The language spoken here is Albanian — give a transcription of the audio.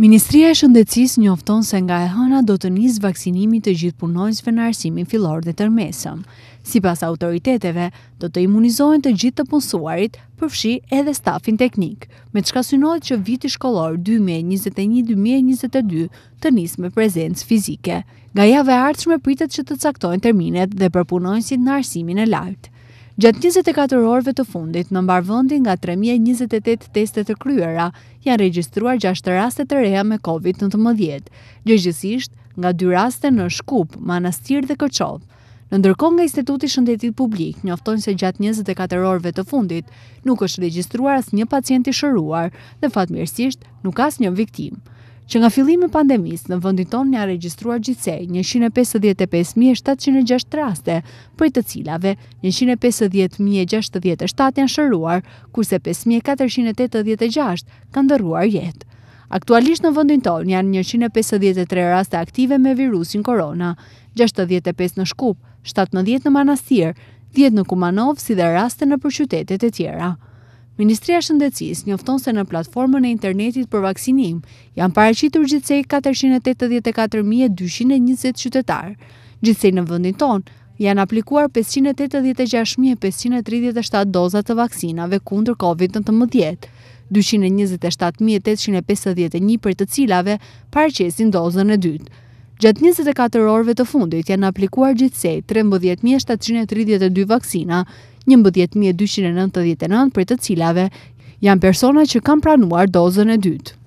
Ministria e Shëndetësisë njofton se nga e hëna do të nis vaksinimi të gjithë punonjësve në arsimin fillor dhe tërmesëm. Si pas autoriteteve, do të imunizohen të gjithë të punësuarit, përfshi edhe stafin teknik, me të shka synohet që viti shkolor 2021-2022 të nisë me prezencë fizike. Gajave artëshme pritet që të caktojnë terminet dhe përpunojnësit në arsimin e lartë. Gjatë 24 orëve të fundit, në mbar nga 3028 testet të kryera, janë regjistruar 6 raste të reja me COVID-19. gjëgjësisht nga 2 raste në Shkup, Manastir dhe Kërçov. Në ndërkohë nga Instituti Shëndetit Publik, njoftojnë se gjatë 24 orëve të fundit, nuk është regjistruar asë një pacient i shëruar dhe fatmirësisht nuk asë një viktimë që nga fillimi i pandemisë në vendin tonë janë regjistruar gjithsej 155706 raste, prej të cilave 150067 janë shëruar, kurse 5486 kanë dërruar jetë. Aktualisht në vëndin tonë janë 153 raste aktive me virusin korona, 65 në Shkup, 17 në Manastirë, 10 në kumanov si dhe raste në përqytetet e tjera. Ministria Shëndecis njofton se në platformën e internetit për vaksinim janë pareqitur gjithsej 484.220 qytetarë. Gjithsej në vëndin tonë janë aplikuar 586.537 dozat të vaksinave kundër COVID-19, 227.851 për të cilave pareqesin dozën e dytë. Gjatë 24 orëve të fundit janë aplikuar gjithsej 13.732 vaksina, 11.299 për të cilave janë persona që kam pranuar dozën e dytë.